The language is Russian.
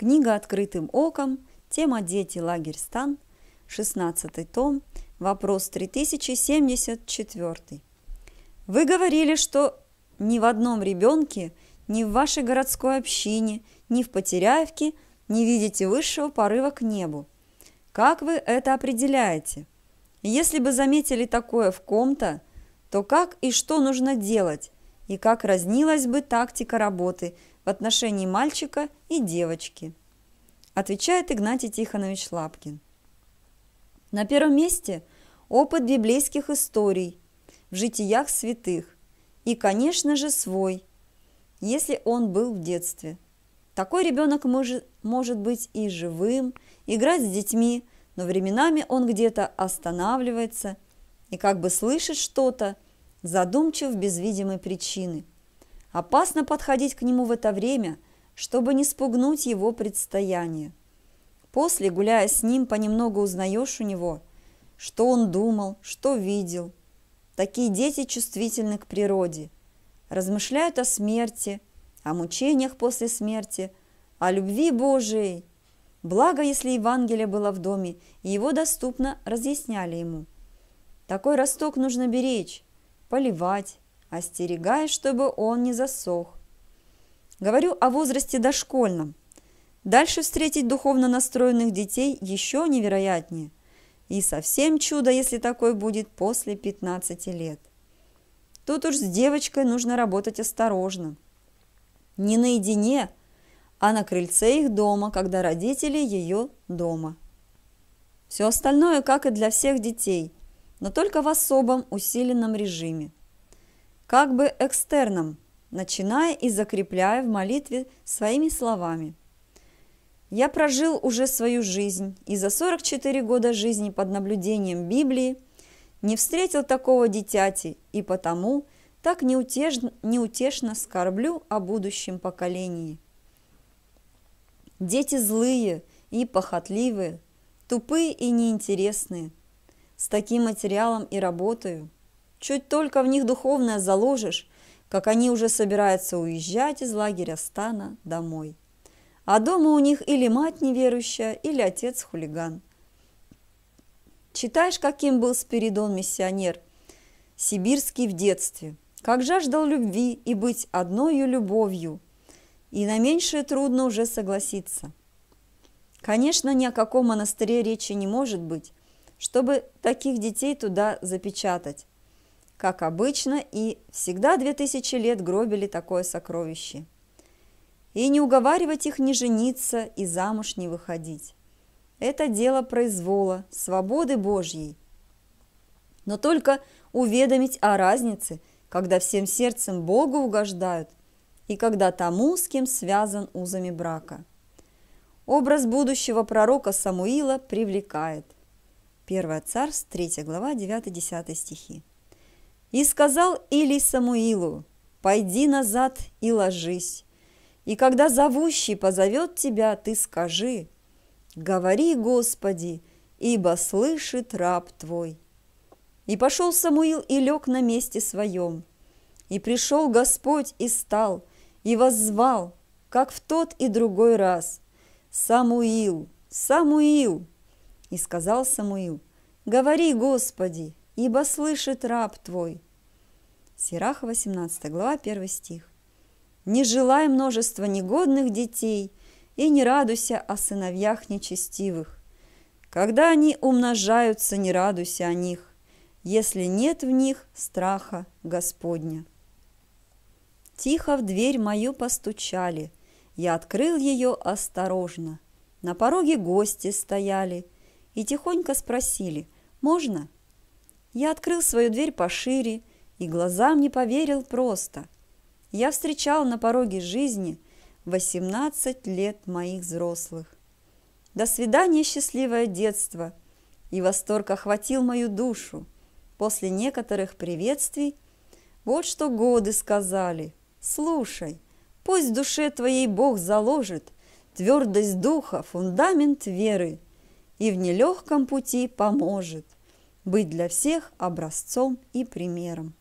Книга «Открытым оком», тема «Дети. Лагерь. Стан», 16 том, вопрос 3074. Вы говорили, что ни в одном ребенке, ни в вашей городской общине, ни в Потеряевке не видите высшего порыва к небу. Как вы это определяете? Если бы заметили такое в ком-то, то как и что нужно делать, и как разнилась бы тактика работы в отношении мальчика и девочки. Отвечает Игнатий Тихонович Лапкин. На первом месте опыт библейских историй в житиях святых и, конечно же, свой, если он был в детстве. Такой ребенок может, может быть и живым, играть с детьми, но временами он где-то останавливается и как бы слышит что-то, задумчив без видимой причины. Опасно подходить к нему в это время, чтобы не спугнуть его предстояние. После, гуляя с ним, понемногу узнаешь у него, что он думал, что видел. Такие дети чувствительны к природе, размышляют о смерти, о мучениях после смерти, о любви Божией. Благо, если Евангелие было в доме, и его доступно разъясняли ему. Такой росток нужно беречь, поливать, остерегаясь, чтобы он не засох. Говорю о возрасте дошкольном. Дальше встретить духовно настроенных детей еще невероятнее. И совсем чудо, если такое будет после 15 лет. Тут уж с девочкой нужно работать осторожно. Не наедине, а на крыльце их дома, когда родители ее дома. Все остальное, как и для всех детей – но только в особом усиленном режиме, как бы экстерном, начиная и закрепляя в молитве своими словами. Я прожил уже свою жизнь и за 44 года жизни под наблюдением Библии не встретил такого дитяти и потому так неутешно, неутешно скорблю о будущем поколении. Дети злые и похотливые, тупые и неинтересные – с таким материалом и работаю. Чуть только в них духовное заложишь, как они уже собираются уезжать из лагеря стана домой. А дома у них или мать неверующая, или отец хулиган. Читаешь, каким был Спиридон миссионер, сибирский в детстве, как жаждал любви и быть одною любовью, и на меньшее трудно уже согласиться. Конечно, ни о каком монастыре речи не может быть, чтобы таких детей туда запечатать. Как обычно, и всегда две тысячи лет гробили такое сокровище. И не уговаривать их не жениться и замуж не выходить. Это дело произвола, свободы Божьей. Но только уведомить о разнице, когда всем сердцем Богу угождают и когда тому, с кем связан узами брака. Образ будущего пророка Самуила привлекает – 1 Царств, 3 глава, 9-10 стихи. «И сказал Или Самуилу, «Пойди назад и ложись, и когда зовущий позовет тебя, ты скажи, «Говори, Господи, ибо слышит раб твой». И пошел Самуил и лег на месте своем. И пришел Господь и стал, и воззвал, как в тот и другой раз, «Самуил, Самуил!» И сказал Самуил, «Говори, Господи, ибо слышит раб твой». Сирах, 18 глава, 1 стих. «Не желай множества негодных детей и не радуйся о сыновьях нечестивых. Когда они умножаются, не радуйся о них, если нет в них страха Господня. Тихо в дверь мою постучали, я открыл ее осторожно. На пороге гости стояли – и тихонько спросили «Можно?». Я открыл свою дверь пошире и глазам не поверил просто. Я встречал на пороге жизни 18 лет моих взрослых. До свидания, счастливое детство! И восторг охватил мою душу. После некоторых приветствий вот что годы сказали. Слушай, пусть в душе твоей Бог заложит твердость духа, фундамент веры – и в нелегком пути поможет быть для всех образцом и примером.